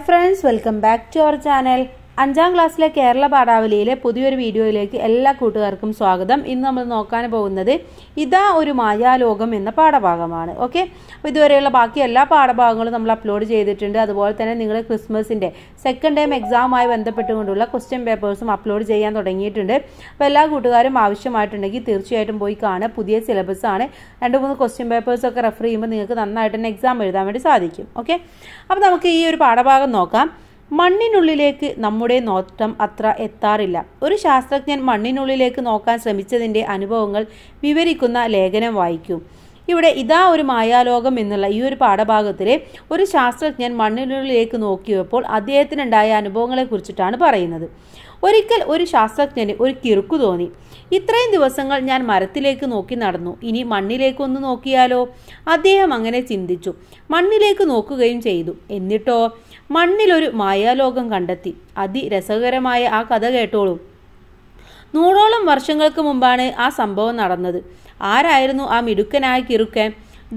friends, welcome back to our channel. അഞ്ചാം ക്ലാസ്സിലെ കേരള പാഠാവലിയിലെ പുതിയൊരു വീഡിയോയിലേക്ക് എല്ലാ കൂട്ടുകാർക്കും സ്വാഗതം ഇന്ന് നമ്മൾ നോക്കാൻ പോകുന്നത് ഇതാ ഒരു മായാലോകം എന്ന പാഠഭാഗമാണ് ഓക്കെ അപ്പോൾ ഇതുവരെയുള്ള ബാക്കി എല്ലാ പാഠഭാഗങ്ങളും നമ്മൾ അപ്ലോഡ് ചെയ്തിട്ടുണ്ട് അതുപോലെ തന്നെ നിങ്ങൾ ക്രിസ്മസിൻ്റെ സെക്കൻഡ് ടൈം എക്സാമുമായി ബന്ധപ്പെട്ടുകൊണ്ടുള്ള ക്വസ്റ്റ്യൻ പേപ്പേഴ്സും അപ്ലോഡ് ചെയ്യാൻ തുടങ്ങിയിട്ടുണ്ട് അപ്പോൾ എല്ലാ കൂട്ടുകാരും ആവശ്യമായിട്ടുണ്ടെങ്കിൽ തീർച്ചയായിട്ടും പോയി കാണുക പുതിയ സിലബസാണ് രണ്ട് മൂന്ന് ക്വസ്റ്റ്യൻ പേപ്പേഴ്സൊക്കെ റെഫർ ചെയ്യുമ്പോൾ നിങ്ങൾക്ക് നന്നായിട്ട് തന്നെ എക്സാം എഴുതാൻ വേണ്ടി സാധിക്കും ഓക്കെ അപ്പോൾ നമുക്ക് ഈ ഒരു പാഠഭാഗം നോക്കാം മണ്ണിനുള്ളിലേക്ക് നമ്മുടെ നോട്ടം അത്ര എത്താറില്ല ഒരു ശാസ്ത്രജ്ഞൻ മണ്ണിനുള്ളിലേക്ക് നോക്കാൻ ശ്രമിച്ചതിൻ്റെ അനുഭവങ്ങൾ വിവരിക്കുന്ന ലേഖനം വായിക്കും ഇവിടെ ഇതാ ഒരു മായാലോകം എന്നുള്ള ഈ ഒരു പാഠഭാഗത്തിലെ ഒരു ശാസ്ത്രജ്ഞൻ മണ്ണിനുള്ളിലേക്ക് നോക്കിയപ്പോൾ അദ്ദേഹത്തിനുണ്ടായ അനുഭവങ്ങളെ കുറിച്ചിട്ടാണ് പറയുന്നത് ഒരിക്കൽ ഒരു ശാസ്ത്രജ്ഞന് ഒരു കിറുക്കു തോന്നി ഇത്രയും ദിവസങ്ങൾ ഞാൻ മരത്തിലേക്ക് നോക്കി നടന്നു ഇനി മണ്ണിലേക്കൊന്ന് നോക്കിയാലോ അദ്ദേഹം അങ്ങനെ ചിന്തിച്ചു മണ്ണിലേക്ക് നോക്കുകയും ചെയ്തു എന്നിട്ടോ മണ്ണിലൊരു മായാലോകം കണ്ടെത്തി അതിരസകരമായ ആ കഥ കേട്ടോളൂ നൂറോളം വർഷങ്ങൾക്ക് മുമ്പാണ് ആ സംഭവം നടന്നത് ആരായിരുന്നു ആ മിടുക്കനായ കിറുക്കൻ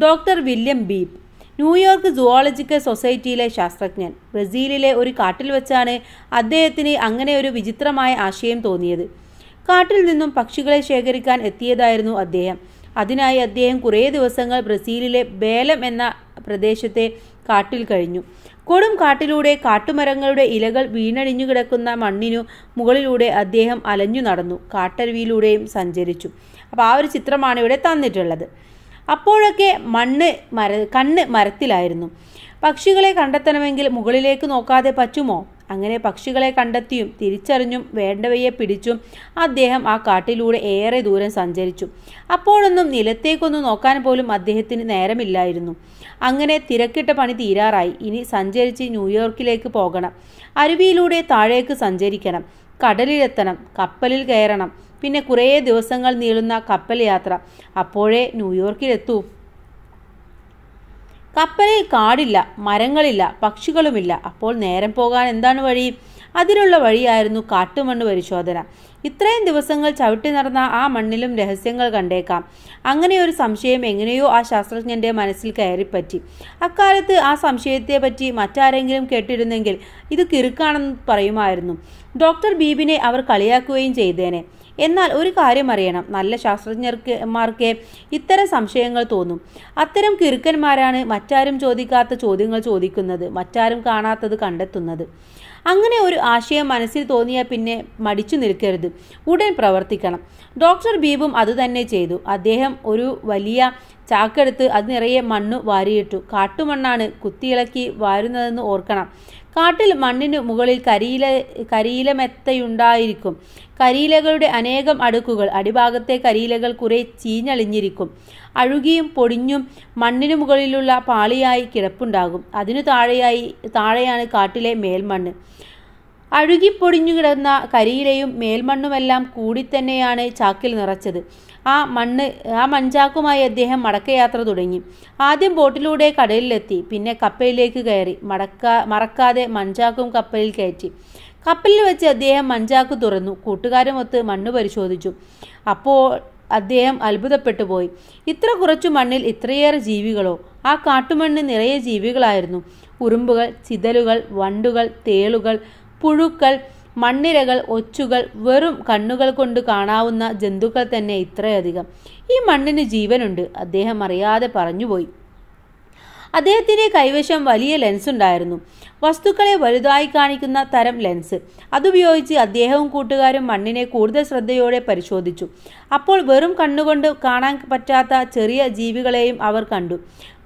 doctor William Beebe New York zoological സൊസൈറ്റിയിലെ ശാസ്ത്രജ്ഞൻ ബ്രസീലിലെ ഒരു കാട്ടിൽ വെച്ചാണ് അദ്ദേഹത്തിന് അങ്ങനെ ഒരു വിചിത്രമായ ആശയം തോന്നിയത് കാട്ടിൽ നിന്നും പക്ഷികളെ ശേഖരിക്കാൻ എത്തിയതായിരുന്നു അദ്ദേഹം അതിനായി അദ്ദേഹം കുറേ ദിവസങ്ങൾ ബ്രസീലിലെ ബേലം എന്ന പ്രദേശത്തെ കാട്ടിൽ കഴിഞ്ഞു കൊടും കാട്ടിലൂടെ കാട്ടുമരങ്ങളുടെ ഇലകൾ വീണടിഞ്ഞു കിടക്കുന്ന മണ്ണിനു മുകളിലൂടെ അദ്ദേഹം അലഞ്ഞു നടന്നു കാട്ടരുവിയിലൂടെയും സഞ്ചരിച്ചു അപ്പോൾ ആ ഒരു ചിത്രമാണ് ഇവിടെ തന്നിട്ടുള്ളത് അപ്പോഴൊക്കെ മണ്ണ് മര കണ്ണ് മരത്തിലായിരുന്നു പക്ഷികളെ കണ്ടെത്തണമെങ്കിൽ മുകളിലേക്ക് നോക്കാതെ പറ്റുമോ അങ്ങനെ പക്ഷികളെ കണ്ടെത്തിയും തിരിച്ചറിഞ്ഞും വേണ്ടവയെ പിടിച്ചും അദ്ദേഹം ആ കാട്ടിലൂടെ ഏറെ ദൂരം സഞ്ചരിച്ചു അപ്പോഴൊന്നും നിലത്തേക്കൊന്നും നോക്കാൻ പോലും അദ്ദേഹത്തിന് നേരമില്ലായിരുന്നു അങ്ങനെ തിരക്കിട്ട പണി തീരാറായി ഇനി സഞ്ചരിച്ച് ന്യൂയോർക്കിലേക്ക് പോകണം അരുവിയിലൂടെ താഴേക്ക് സഞ്ചരിക്കണം കടലിലെത്തണം കപ്പലിൽ കയറണം പിന്നെ കുറേ ദിവസങ്ങൾ നീളുന്ന കപ്പൽ യാത്ര അപ്പോഴേ ന്യൂയോർക്കിലെത്തൂ കപ്പലിൽ കാടില്ല മരങ്ങളില്ല പക്ഷികളുമില്ല അപ്പോൾ നേരം പോകാൻ എന്താണ് വഴി അതിനുള്ള വഴിയായിരുന്നു കാട്ടുമണ്ണ് പരിശോധന ഇത്രയും ദിവസങ്ങൾ ചവിട്ടി നടന്ന ആ മണ്ണിലും രഹസ്യങ്ങൾ കണ്ടേക്കാം അങ്ങനെ ഒരു സംശയം എങ്ങനെയോ ആ ശാസ്ത്രജ്ഞന്റെ മനസ്സിൽ കയറിപ്പറ്റി അക്കാലത്ത് ആ സംശയത്തെപ്പറ്റി മറ്റാരെങ്കിലും കേട്ടിരുന്നെങ്കിൽ ഇത് കിറുക്കാണെന്ന് പറയുമായിരുന്നു ഡോക്ടർ ബീബിനെ അവർ കളിയാക്കുകയും ചെയ്തേനെ എന്നാൽ ഒരു കാര്യം അറിയണം നല്ല ശാസ്ത്രജ്ഞർമാർക്ക് ഇത്തരം സംശയങ്ങൾ തോന്നും അത്തരം കിറുക്കന്മാരാണ് മറ്റാരും ചോദിക്കാത്ത ചോദ്യങ്ങൾ ചോദിക്കുന്നത് മറ്റാരും കാണാത്തത് കണ്ടെത്തുന്നത് അങ്ങനെ ഒരു ആശയം മനസ്സിൽ തോന്നിയാൽ പിന്നെ മടിച്ചു നിൽക്കരുത് ഉടൻ പ്രവർത്തിക്കണം ഡോക്ടർ ബീബും അതുതന്നെ ചെയ്തു അദ്ദേഹം ഒരു വലിയ ചാക്കെടുത്ത് അത് നിറയെ മണ്ണ് വാരിയിട്ടു കാട്ടുമണ്ണാണ് കുത്തിയിളക്കി വാരുന്നതെന്ന് ഓർക്കണം കാട്ടിൽ മണ്ണിനു മുകളിൽ കരിയില കരിയിലമെത്തയുണ്ടായിരിക്കും കരിയിലകളുടെ അനേകം അടുക്കുകൾ അടിഭാഗത്തെ കരിയിലകൾ കുറെ ചീഞ്ഞളിഞ്ഞിരിക്കും അഴുകിയും പൊടിഞ്ഞും മണ്ണിനു മുകളിലുള്ള പാളിയായി കിടപ്പുണ്ടാകും അതിനു താഴെയായി താഴെയാണ് കാട്ടിലെ മേൽമണ്ണ് അഴുകിപ്പൊടിഞ്ഞു കിടന്ന കരിയിലയും മേൽമണ്ണുമെല്ലാം കൂടി തന്നെയാണ് ചാക്കിൽ നിറച്ചത് ആ മണ്ണ് ആ മഞ്ചാക്കുമായി അദ്ദേഹം മടക്കയാത്ര തുടങ്ങി ആദ്യം ബോട്ടിലൂടെ കടലിലെത്തി പിന്നെ കപ്പലിലേക്ക് കയറി മടക്കാ മറക്കാതെ മഞ്ചാക്കും കപ്പലിൽ കയറ്റി കപ്പലിൽ വെച്ച് അദ്ദേഹം മഞ്ചാക്ക് തുറന്നു കൂട്ടുകാരുമൊത്ത് മണ്ണ് പരിശോധിച്ചു അപ്പോൾ അദ്ദേഹം അത്ഭുതപ്പെട്ടു പോയി ഇത്ര കുറച്ചു മണ്ണിൽ ഇത്രയേറെ ജീവികളോ ആ കാട്ടുമണ്ണ് നിറയെ ജീവികളായിരുന്നു ഉറുമ്പുകൾ ചിതലുകൾ വണ്ടുകൾ തേളുകൾ പുഴുക്കൾ മണ്ണിരകൾ ഒച്ചുകൾ വെറും കണ്ണുകൾ കൊണ്ട് കാണാവുന്ന ജന്തുക്കൾ തന്നെ ഇത്രയധികം ഈ മണ്ണിന് ജീവനുണ്ട് അദ്ദേഹം അറിയാതെ പറഞ്ഞുപോയി അദ്ദേഹത്തിൻ്റെ കൈവശം വലിയ ലെൻസ് ഉണ്ടായിരുന്നു വസ്തുക്കളെ വലുതായി കാണിക്കുന്ന തരം ലെൻസ് അതുപയോഗിച്ച് അദ്ദേഹവും കൂട്ടുകാരും മണ്ണിനെ കൂടുതൽ ശ്രദ്ധയോടെ പരിശോധിച്ചു അപ്പോൾ വെറും കണ്ണുകൊണ്ട് കാണാൻ പറ്റാത്ത ചെറിയ ജീവികളെയും അവർ കണ്ടു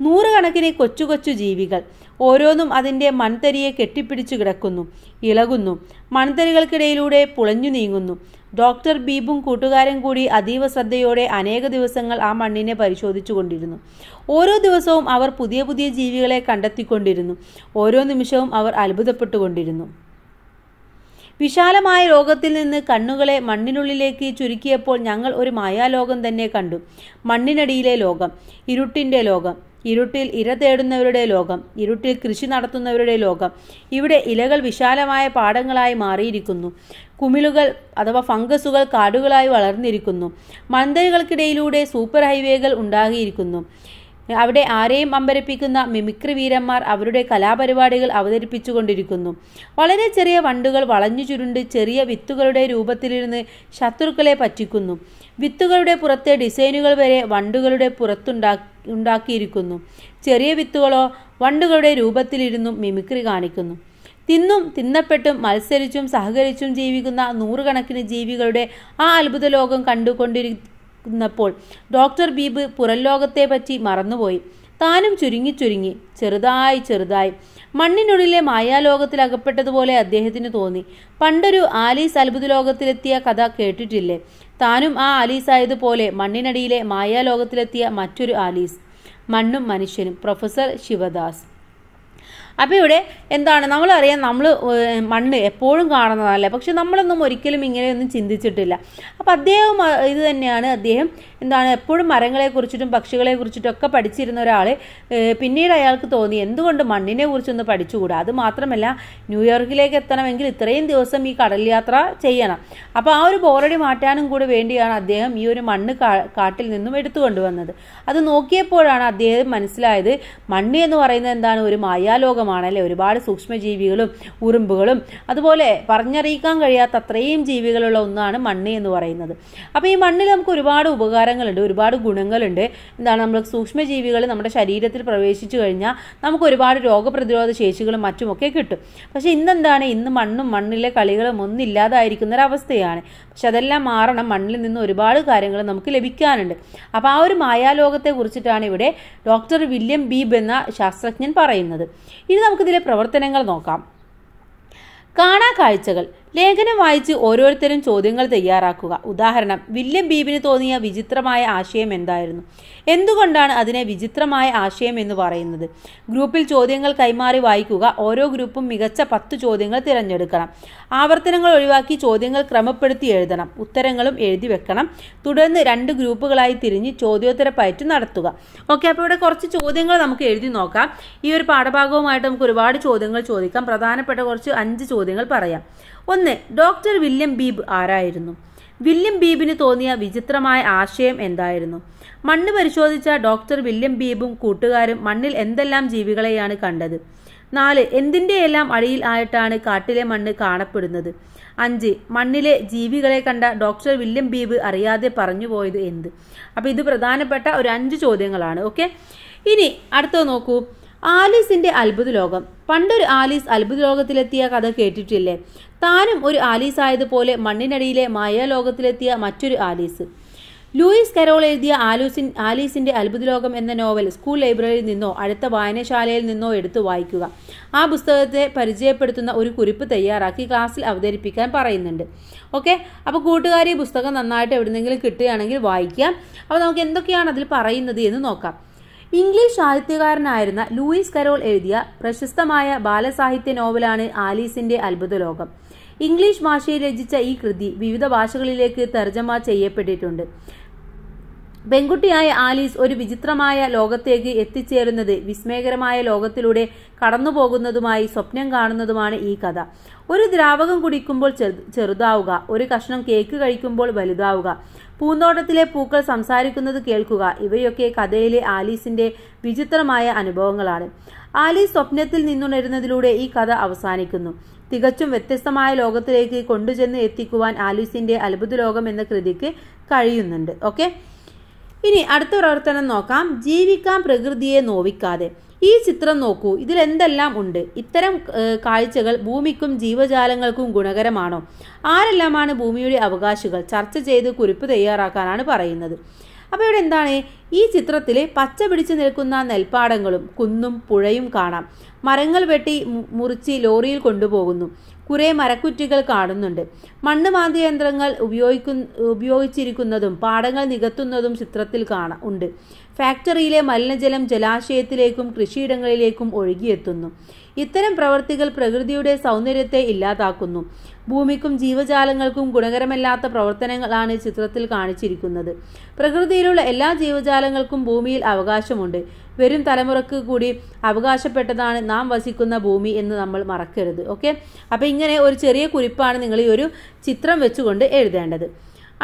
നൂറുകണക്കിന് കൊച്ചു കൊച്ചു ജീവികൾ ഓരോന്നും അതിൻ്റെ മൺതരിയെ കെട്ടിപ്പിടിച്ചു കിടക്കുന്നു ഇളകുന്നു മൺതരികൾക്കിടയിലൂടെ പുളഞ്ഞു നീങ്ങുന്നു ഡോക്ടർ ബീബും കൂട്ടുകാരൻ കൂടി അതീവ ശ്രദ്ധയോടെ അനേക ദിവസങ്ങൾ ആ മണ്ണിനെ പരിശോധിച്ചുകൊണ്ടിരുന്നു ഓരോ ദിവസവും അവർ പുതിയ പുതിയ ജീവികളെ കണ്ടെത്തിക്കൊണ്ടിരുന്നു ഓരോ നിമിഷവും അവർ അത്ഭുതപ്പെട്ടുകൊണ്ടിരുന്നു വിശാലമായ രോഗത്തിൽ നിന്ന് കണ്ണുകളെ മണ്ണിനുള്ളിലേക്ക് ചുരുക്കിയപ്പോൾ ഞങ്ങൾ ഒരു മായാലോകം തന്നെ കണ്ടു മണ്ണിനടിയിലെ ലോകം ഇരുട്ടിൻ്റെ ലോകം ഇരുട്ടിൽ ഇര തേടുന്നവരുടെ ലോകം ഇരുട്ടിൽ കൃഷി നടത്തുന്നവരുടെ ലോകം ഇവിടെ ഇലകൾ വിശാലമായ പാടങ്ങളായി മാറിയിരിക്കുന്നു കുമിളുകൾ അഥവാ ഫംഗസുകൾ കാടുകളായി വളർന്നിരിക്കുന്നു മന്ദരുകൾക്കിടയിലൂടെ സൂപ്പർ ഹൈവേകൾ ഉണ്ടാകിയിരിക്കുന്നു അവിടെ ആരെയും അമ്പരപ്പിക്കുന്ന മിമിക്രി വീരന്മാർ അവരുടെ കലാപരിപാടികൾ അവതരിപ്പിച്ചുകൊണ്ടിരിക്കുന്നു വളരെ ചെറിയ വണ്ടുകൾ വളഞ്ഞു ചുരുണ്ട് ചെറിയ വിത്തുകളുടെ രൂപത്തിലിരുന്ന് ശത്രുക്കളെ പറ്റിക്കുന്നു വിത്തുകളുടെ പുറത്തെ ഡിസൈനുകൾ വരെ വണ്ടുകളുടെ പുറത്തുണ്ടാക്കി ഉണ്ടാക്കിയിരിക്കുന്നു ചെറിയ വിത്തുകളോ വണ്ടുകളുടെ രൂപത്തിലിരുന്നു മിമിക്രി കാണിക്കുന്നു തിന്നും തിന്നപ്പെട്ടും മത്സരിച്ചും സഹകരിച്ചും ജീവിക്കുന്ന നൂറുകണക്കിന് ജീവികളുടെ ആ അത്ഭുത ലോകം കണ്ടുകൊണ്ടിരി നിൽക്കുന്നപ്പോൾ ഡോക്ടർ ബീബ് പറ്റി മറന്നുപോയി താനും ചുരുങ്ങി ചുരുങ്ങി ചെറുതായി ചെറുതായി മണ്ണിനുള്ളിലെ മായാലോകത്തിൽ അകപ്പെട്ടതുപോലെ അദ്ദേഹത്തിന് തോന്നി പണ്ടൊരു ആലീസ് അത്ഭുത ലോകത്തിലെത്തിയ കഥ കേട്ടിട്ടില്ലേ താനും ആ ആലീസ് ആയതുപോലെ മണ്ണിനടിയിലെ മായാലോകത്തിലെത്തിയ മറ്റൊരു ആലീസ് മണ്ണും മനുഷ്യനും പ്രൊഫസർ ശിവദാസ് അപ്പോൾ ഇവിടെ എന്താണ് നമ്മളറിയാം നമ്മൾ മണ്ണ് എപ്പോഴും കാണുന്നതല്ലേ പക്ഷെ നമ്മളൊന്നും ഒരിക്കലും ഇങ്ങനെയൊന്നും ചിന്തിച്ചിട്ടില്ല അപ്പോൾ അദ്ദേഹം ഇത് തന്നെയാണ് അദ്ദേഹം എന്താണ് എപ്പോഴും പക്ഷികളെ കുറിച്ചിട്ടും ഒക്കെ പഠിച്ചിരുന്ന ഒരാൾ പിന്നീട് അയാൾക്ക് തോന്നി എന്തുകൊണ്ട് മണ്ണിനെ കുറിച്ചൊന്ന് പഠിച്ചുകൂടാ അത് മാത്രമല്ല ന്യൂയോർക്കിലേക്ക് എത്തണമെങ്കിൽ ഇത്രയും ദിവസം ഈ കടൽ യാത്ര ചെയ്യണം അപ്പോൾ ആ ഒരു ബോറടി മാറ്റാനും കൂടി വേണ്ടിയാണ് അദ്ദേഹം ഈ ഒരു മണ്ണ് കാട്ടിൽ നിന്നും എടുത്തു കൊണ്ടുവന്നത് അത് നോക്കിയപ്പോഴാണ് അദ്ദേഹം മനസ്സിലായത് മണ്ണ് എന്ന് പറയുന്നത് എന്താണ് ഒരു മായാലോകം ലോകമാണല്ലേ ഒരുപാട് സൂക്ഷ്മജീവികളും ഉറുമ്പുകളും അതുപോലെ പറഞ്ഞറിയിക്കാൻ കഴിയാത്ത അത്രയും ജീവികളുള്ള ഒന്നാണ് മണ്ണ് എന്ന് പറയുന്നത് അപ്പോൾ ഈ മണ്ണിൽ നമുക്ക് ഒരുപാട് ഉപകാരങ്ങളുണ്ട് ഒരുപാട് ഗുണങ്ങളുണ്ട് എന്താണ് നമ്മൾ സൂക്ഷ്മജീവികൾ നമ്മുടെ ശരീരത്തിൽ പ്രവേശിച്ചു കഴിഞ്ഞാൽ നമുക്ക് ഒരുപാട് രോഗപ്രതിരോധ ശേഷികളും മറ്റുമൊക്കെ കിട്ടും പക്ഷേ ഇന്നെന്താണ് ഇന്ന് മണ്ണും മണ്ണിലെ കളികളും ഒന്നും ഇല്ലാതായിരിക്കുന്ന ഒരവസ്ഥയാണ് പക്ഷെ അതെല്ലാം മാറണം മണ്ണിൽ നിന്ന് ഒരുപാട് കാര്യങ്ങൾ നമുക്ക് ലഭിക്കാനുണ്ട് അപ്പോൾ ആ ഒരു മായാലോകത്തെ കുറിച്ചിട്ടാണ് ഇവിടെ ഡോക്ടർ വില്യം ബീബ് എന്ന ശാസ്ത്രജ്ഞൻ പറയുന്നത് ഈ ഇനി നമുക്കിതിലെ പ്രവർത്തനങ്ങൾ നോക്കാം കാണാ കാഴ്ചകൾ ലേഖനം വായിച്ച് ഓരോരുത്തരും ചോദ്യങ്ങൾ തയ്യാറാക്കുക ഉദാഹരണം വില്യം ബീബിന് തോന്നിയ വിചിത്രമായ ആശയം എന്തായിരുന്നു എന്തുകൊണ്ടാണ് അതിനെ വിചിത്രമായ ആശയം എന്ന് പറയുന്നത് ഗ്രൂപ്പിൽ ചോദ്യങ്ങൾ കൈമാറി വായിക്കുക ഓരോ ഗ്രൂപ്പും മികച്ച പത്ത് ചോദ്യങ്ങൾ തിരഞ്ഞെടുക്കണം ആവർത്തനങ്ങൾ ഒഴിവാക്കി ചോദ്യങ്ങൾ ക്രമപ്പെടുത്തി എഴുതണം ഉത്തരങ്ങളും എഴുതി വെക്കണം തുടർന്ന് രണ്ട് ഗ്രൂപ്പുകളായി തിരിഞ്ഞ് ചോദ്യോത്തര പയറ്റ് നടത്തുക ഓക്കെ അപ്പോൾ ഇവിടെ കുറച്ച് ചോദ്യങ്ങൾ നമുക്ക് എഴുതി നോക്കാം ഈ ഒരു പാഠഭാഗവുമായിട്ട് നമുക്ക് ഒരുപാട് ചോദ്യങ്ങൾ ചോദിക്കാം പ്രധാനപ്പെട്ട കുറച്ച് അഞ്ച് ചോദ്യങ്ങൾ പറയാം ഒന്ന് ഡോക്ടർ വില്യം ബീബ് ആരായിരുന്നു വില്യം ബീബിന് തോന്നിയ വിചിത്രമായ ആശയം എന്തായിരുന്നു മണ്ണ് പരിശോധിച്ച ഡോക്ടർ വില്യം ബീബും കൂട്ടുകാരും മണ്ണിൽ എന്തെല്ലാം ജീവികളെയാണ് കണ്ടത് നാല് എന്തിൻ്റെയെല്ലാം അടിയിൽ ആയിട്ടാണ് കാട്ടിലെ മണ്ണ് കാണപ്പെടുന്നത് അഞ്ച് മണ്ണിലെ ജീവികളെ കണ്ട ഡോക്ടർ വില്യം ബീബ് അറിയാതെ പറഞ്ഞുപോയത് എന്ത് അപ്പോൾ ഇത് പ്രധാനപ്പെട്ട ഒരു അഞ്ച് ചോദ്യങ്ങളാണ് ഓക്കെ ഇനി അടുത്തത് നോക്കൂ ആലീസിന്റെ അത്ഭുത ലോകം പണ്ടൊരു ആലീസ് അത്ഭുത ലോകത്തിലെത്തിയ കഥ കേട്ടിട്ടില്ലേ താനും ഒരു ആലീസ് ആയതുപോലെ മണ്ണിനടിയിലെ മായാലോകത്തിലെത്തിയ മറ്റൊരു ആലീസ് ലൂയിസ് കരോൾ എഴുതിയ ആലൂസിൻ ആലീസിന്റെ ലോകം എന്ന നോവൽ സ്കൂൾ ലൈബ്രറിയിൽ നിന്നോ അടുത്ത വായനശാലയിൽ നിന്നോ എടുത്തു വായിക്കുക ആ പുസ്തകത്തെ പരിചയപ്പെടുത്തുന്ന ഒരു കുറിപ്പ് തയ്യാറാക്കി ക്ലാസ്സിൽ അവതരിപ്പിക്കാൻ പറയുന്നുണ്ട് ഓക്കെ അപ്പോൾ കൂട്ടുകാരി പുസ്തകം നന്നായിട്ട് എവിടെന്നെങ്കിലും കിട്ടുകയാണെങ്കിൽ വായിക്കാം അപ്പോൾ നമുക്ക് എന്തൊക്കെയാണ് അതിൽ പറയുന്നത് എന്ന് നോക്കാം ഇംഗ്ലീഷ് സാഹിത്യകാരനായിരുന്ന ലൂയിസ് കരോൾ എഴുതിയ പ്രശസ്തമായ ബാലസാഹിത്യ നോവലാണ് ആലീസിന്റെ അത്ഭുത ലോകം ഇംഗ്ലീഷ് ഭാഷയിൽ രചിച്ച ഈ കൃതി വിവിധ ഭാഷകളിലേക്ക് തർജ്ജമ ചെയ്യപ്പെട്ടിട്ടുണ്ട് പെൺകുട്ടിയായ ആലീസ് ഒരു വിചിത്രമായ ലോകത്തേക്ക് എത്തിച്ചേരുന്നത് വിസ്മയകരമായ ലോകത്തിലൂടെ കടന്നുപോകുന്നതുമായി സ്വപ്നം കാണുന്നതുമാണ് ഈ കഥ ഒരു ദ്രാവകം കുടിക്കുമ്പോൾ ചെറുതാവുക ഒരു കഷ്ണം കേക്ക് കഴിക്കുമ്പോൾ വലുതാവുക പൂന്തോട്ടത്തിലെ പൂക്കൾ സംസാരിക്കുന്നത് കേൾക്കുക ഇവയൊക്കെ കഥയിലെ ആലീസിന്റെ വിചിത്രമായ അനുഭവങ്ങളാണ് ആലീസ് സ്വപ്നത്തിൽ നിന്നുണരുന്നതിലൂടെ ഈ കഥ അവസാനിക്കുന്നു തികച്ചും വ്യത്യസ്തമായ ലോകത്തിലേക്ക് കൊണ്ടുചെന്ന് എത്തിക്കുവാൻ ആലീസിന്റെ അത്ഭുത ലോകം എന്ന കൃതിക്ക് കഴിയുന്നുണ്ട് ഓക്കെ ഇനി അടുത്ത പ്രവർത്തനം നോക്കാം ജീവിക്കാം പ്രകൃതിയെ നോവിക്കാതെ ഈ ചിത്രം നോക്കൂ ഇതിലെന്തെല്ലാം ഉണ്ട് ഇത്തരം കാഴ്ചകൾ ഭൂമിക്കും ജീവജാലങ്ങൾക്കും ഗുണകരമാണോ ആരെല്ലാമാണ് ഭൂമിയുടെ അവകാശികൾ ചർച്ച ചെയ്ത് കുറിപ്പ് തയ്യാറാക്കാനാണ് പറയുന്നത് അപ്പോൾ ഇവിടെ എന്താണ് ഈ ചിത്രത്തിൽ പച്ച പിടിച്ചു നിൽക്കുന്ന നെൽപ്പാടങ്ങളും കുന്നും പുഴയും കാണാം മരങ്ങൾ വെട്ടി മുറിച്ച് ലോറിയിൽ കൊണ്ടുപോകുന്നു കുറേ മരക്കുറ്റികൾ കാണുന്നുണ്ട് മണ്ണ് മാന്തി യന്ത്രങ്ങൾ ഉപയോഗിക്കുന്ന ഉപയോഗിച്ചിരിക്കുന്നതും പാടങ്ങൾ നികത്തുന്നതും ചിത്രത്തിൽ കാണാ ഉണ്ട് ഫാക്ടറിയിലെ മലിനജലം ജലാശയത്തിലേക്കും കൃഷിയിടങ്ങളിലേക്കും ഒഴുകിയെത്തുന്നു ഇത്തരം പ്രവൃത്തികൾ പ്രകൃതിയുടെ സൗന്ദര്യത്തെ ഇല്ലാതാക്കുന്നു ഭൂമിക്കും ജീവജാലങ്ങൾക്കും ഗുണകരമല്ലാത്ത പ്രവർത്തനങ്ങളാണ് ചിത്രത്തിൽ കാണിച്ചിരിക്കുന്നത് പ്രകൃതിയിലുള്ള എല്ലാ ജീവജാലങ്ങൾക്കും ഭൂമിയിൽ അവകാശമുണ്ട് വരും തലമുറക്ക് കൂടി അവകാശപ്പെട്ടതാണ് നാം വസിക്കുന്ന ഭൂമി എന്ന് നമ്മൾ മറക്കരുത് ഓക്കെ അപ്പോൾ ഇങ്ങനെ ഒരു ചെറിയ കുറിപ്പാണ് നിങ്ങൾ ഈ ഒരു ചിത്രം വെച്ചുകൊണ്ട് എഴുതേണ്ടത്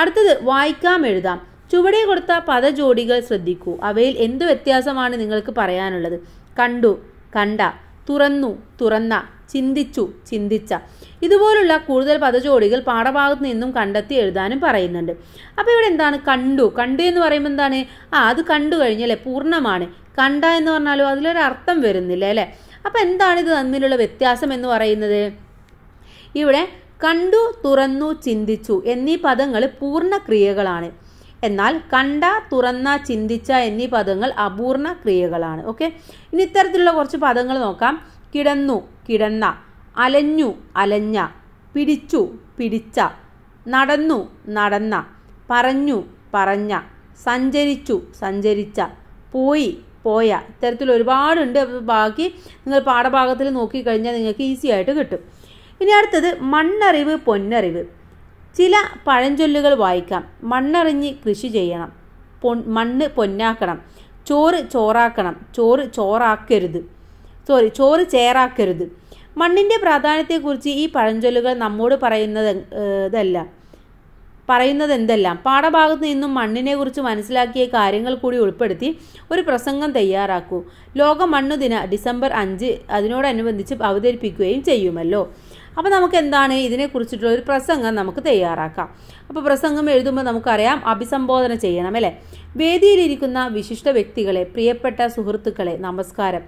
അടുത്തത് വായിക്കാം എഴുതാം ചുവടെ കൊടുത്ത പദജോഡികൾ ശ്രദ്ധിക്കൂ അവയിൽ എന്ത് വ്യത്യാസമാണ് നിങ്ങൾക്ക് പറയാനുള്ളത് കണ്ടു കണ്ട തുറന്നു തുറന്ന ചിന്തിച്ചു ചിന്തിച്ച ഇതുപോലുള്ള കൂടുതൽ പദജോഡികൾ പാഠഭാഗത്ത് നിന്നും കണ്ടെത്തി എഴുതാനും പറയുന്നുണ്ട് അപ്പോൾ ഇവിടെ എന്താണ് കണ്ടു കണ്ടു എന്ന് പറയുമ്പോൾ എന്താണ് ആ അത് കണ്ടു കഴിഞ്ഞല്ലേ പൂർണ്ണമാണ് കണ്ട എന്ന് പറഞ്ഞാലും അതിലൊരു അർത്ഥം വരുന്നില്ല അല്ലേ അപ്പോൾ എന്താണ് ഇത് തമ്മിലുള്ള വ്യത്യാസം എന്ന് പറയുന്നത് ഇവിടെ കണ്ടു തുറന്നു ചിന്തിച്ചു എന്നീ പദങ്ങൾ പൂർണ്ണ ക്രിയകളാണ് എന്നാൽ കണ്ട തുറന്ന ചിന്തിച്ച എന്നീ പദങ്ങൾ അപൂർണ ക്രിയകളാണ് ഓക്കെ ഇനി ഇത്തരത്തിലുള്ള കുറച്ച് പദങ്ങൾ നോക്കാം കിടന്നു കിടന്ന അലഞ്ഞു അലഞ്ഞ പിടിച്ചു പിടിച്ച നടന്നു നടന്ന പറഞ്ഞു പറഞ്ഞ സഞ്ചരിച്ചു സഞ്ചരിച്ച പോയി പോയ ഇത്തരത്തിൽ ഒരുപാടുണ്ട് ബാക്കി നിങ്ങൾ പാഠഭാഗത്തിൽ നോക്കിക്കഴിഞ്ഞാൽ നിങ്ങൾക്ക് ഈസി ആയിട്ട് കിട്ടും ഇനി അടുത്തത് മണ്ണറിവ് പൊന്നറിവ് ചില പഴഞ്ചൊല്ലുകൾ വായിക്കാം മണ്ണറിഞ്ഞ് കൃഷി ചെയ്യണം പൊ മണ്ണ് പൊന്നാക്കണം ചോറ് ചോറാക്കണം ചോറ് ചോറാക്കരുത് സോറി ചോറ് ചേറാക്കരുത് മണ്ണിൻ്റെ പ്രാധാന്യത്തെക്കുറിച്ച് ഈ പഴഞ്ചൊല്ലുകൾ നമ്മോട് പറയുന്നത് ഇതല്ല പറയുന്നത് എന്തെല്ലാം പാഠഭാഗത്ത് നിന്നും മണ്ണിനെക്കുറിച്ച് മനസ്സിലാക്കിയ കാര്യങ്ങൾ കൂടി ഉൾപ്പെടുത്തി ഒരു പ്രസംഗം തയ്യാറാക്കൂ ലോക മണ്ണ് ദിന ഡിസംബർ അഞ്ച് അതിനോടനുബന്ധിച്ച് അവതരിപ്പിക്കുകയും ചെയ്യുമല്ലോ അപ്പോൾ നമുക്ക് എന്താണ് ഇതിനെക്കുറിച്ചിട്ടുള്ള ഒരു പ്രസംഗം നമുക്ക് തയ്യാറാക്കാം അപ്പോൾ പ്രസംഗം എഴുതുമ്പോൾ നമുക്കറിയാം അഭിസംബോധന ചെയ്യണം അല്ലേ വേദിയിലിരിക്കുന്ന വിശിഷ്ട വ്യക്തികളെ പ്രിയപ്പെട്ട സുഹൃത്തുക്കളെ നമസ്കാരം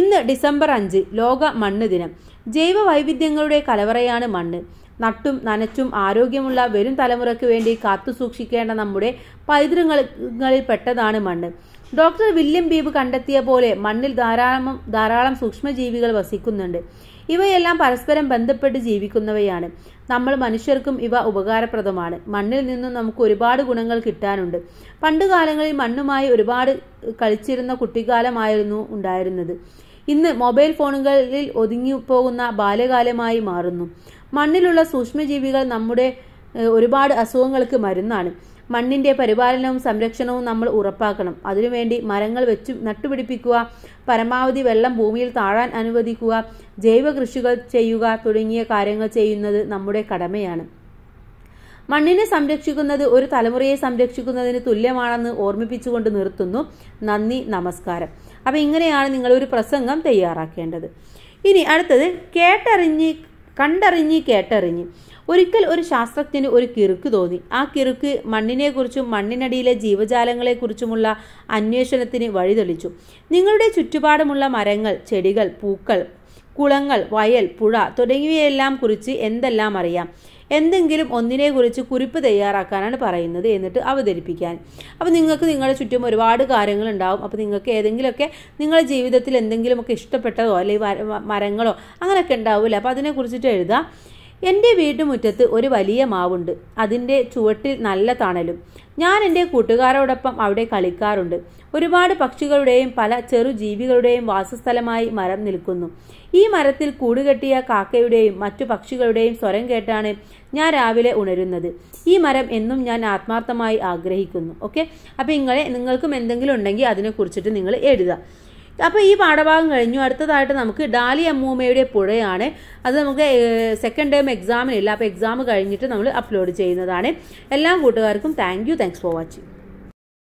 ഇന്ന് ഡിസംബർ അഞ്ച് ലോക മണ്ണ് ദിനം ജൈവ വൈവിധ്യങ്ങളുടെ കലവറയാണ് മണ്ണ് നട്ടും നനച്ചും ആരോഗ്യമുള്ള വരും തലമുറയ്ക്ക് വേണ്ടി സൂക്ഷിക്കേണ്ട നമ്മുടെ പൈതൃകങ്ങളിൽ പെട്ടതാണ് മണ്ണ് ഡോക്ടർ വില്യം ബീബ് കണ്ടെത്തിയ പോലെ മണ്ണിൽ ധാരാളം ധാരാളം സൂക്ഷ്മജീവികൾ വസിക്കുന്നുണ്ട് ഇവയെല്ലാം പരസ്പരം ബന്ധപ്പെട്ട് ജീവിക്കുന്നവയാണ് നമ്മൾ മനുഷ്യർക്കും ഇവ ഉപകാരപ്രദമാണ് മണ്ണിൽ നിന്നും നമുക്ക് ഒരുപാട് ഗുണങ്ങൾ കിട്ടാനുണ്ട് പണ്ടുകാലങ്ങളിൽ മണ്ണുമായി ഒരുപാട് കളിച്ചിരുന്ന കുട്ടിക്കാലമായിരുന്നു ഉണ്ടായിരുന്നത് ഇന്ന് മൊബൈൽ ഫോണുകളിൽ ഒതുങ്ങിപ്പോകുന്ന ബാല്യകാലമായി മാറുന്നു മണ്ണിലുള്ള സൂക്ഷ്മജീവികൾ നമ്മുടെ ഒരുപാട് അസുഖങ്ങൾക്ക് മരുന്നാണ് മണ്ണിൻ്റെ പരിപാലനവും സംരക്ഷണവും നമ്മൾ ഉറപ്പാക്കണം അതിനുവേണ്ടി മരങ്ങൾ വെച്ചു നട്ടുപിടിപ്പിക്കുക പരമാവധി വെള്ളം ഭൂമിയിൽ താഴാൻ അനുവദിക്കുക ജൈവ കൃഷികൾ ചെയ്യുക തുടങ്ങിയ കാര്യങ്ങൾ ചെയ്യുന്നത് നമ്മുടെ കടമയാണ് മണ്ണിനെ സംരക്ഷിക്കുന്നത് ഒരു തലമുറയെ സംരക്ഷിക്കുന്നതിന് തുല്യമാണെന്ന് ഓർമ്മിപ്പിച്ചുകൊണ്ട് നിർത്തുന്നു നന്ദി നമസ്കാരം അപ്പോൾ ഇങ്ങനെയാണ് നിങ്ങളൊരു പ്രസംഗം തയ്യാറാക്കേണ്ടത് ഇനി അടുത്തത് കേട്ടറിഞ്ഞ് കണ്ടറിഞ്ഞ് കേട്ടറിഞ്ഞ് ഒരിക്കൽ ഒരു ശാസ്ത്രജ്ഞന് ഒരു കിറുക്ക് തോന്നി ആ കിറുക്ക് മണ്ണിനെക്കുറിച്ചും മണ്ണിനടിയിലെ ജീവജാലങ്ങളെക്കുറിച്ചുമുള്ള അന്വേഷണത്തിന് വഴിതെളിച്ചു നിങ്ങളുടെ ചുറ്റുപാടുമുള്ള മരങ്ങൾ ചെടികൾ പൂക്കൾ കുളങ്ങൾ വയൽ പുഴ തുടങ്ങിയവയെല്ലാം കുറിച്ച് എന്തെല്ലാം അറിയാം എന്തെങ്കിലും ഒന്നിനെക്കുറിച്ച് കുറിപ്പ് തയ്യാറാക്കാനാണ് പറയുന്നത് എന്നിട്ട് അവതരിപ്പിക്കാൻ അപ്പോൾ നിങ്ങൾക്ക് നിങ്ങളുടെ ചുറ്റും ഒരുപാട് കാര്യങ്ങളുണ്ടാവും അപ്പോൾ നിങ്ങൾക്ക് ഏതെങ്കിലുമൊക്കെ നിങ്ങളുടെ ജീവിതത്തിൽ എന്തെങ്കിലുമൊക്കെ ഇഷ്ടപ്പെട്ടതോ അല്ലെങ്കിൽ മരങ്ങളോ അങ്ങനെയൊക്കെ ഉണ്ടാവില്ല അപ്പോൾ അതിനെക്കുറിച്ചിട്ട് എഴുതുക എൻ്റെ വീട്ടുമുറ്റത്ത് ഒരു വലിയ മാവുണ്ട് അതിൻ്റെ ചുവട്ടിൽ നല്ല തണലും ഞാൻ എൻ്റെ കൂട്ടുകാരോടൊപ്പം അവിടെ കളിക്കാറുണ്ട് ഒരുപാട് പക്ഷികളുടെയും പല ചെറു ജീവികളുടെയും വാസസ്ഥലമായി മരം നിൽക്കുന്നു ഈ മരത്തിൽ കൂടുകെട്ടിയ കാക്കയുടെയും മറ്റു പക്ഷികളുടെയും സ്വരം കേട്ടാണ് ഞാൻ രാവിലെ ഉണരുന്നത് ഈ മരം എന്നും ഞാൻ ആത്മാർത്ഥമായി ആഗ്രഹിക്കുന്നു ഓക്കെ അപ്പോൾ നിങ്ങളെ നിങ്ങൾക്കും എന്തെങ്കിലും ഉണ്ടെങ്കിൽ അതിനെക്കുറിച്ചിട്ട് നിങ്ങൾ എഴുതുക അപ്പോൾ ഈ പാഠഭാഗം കഴിഞ്ഞു അടുത്തതായിട്ട് നമുക്ക് ഡാലി അമ്മൂമ്മയുടെ പുഴയാണ് അത് നമുക്ക് സെക്കൻഡ് ടേം എക്സാമിനില്ല അപ്പോൾ എക്സാം കഴിഞ്ഞിട്ട് നമ്മൾ അപ്ലോഡ് ചെയ്യുന്നതാണ് എല്ലാ കൂട്ടുകാർക്കും thank you thanks for watching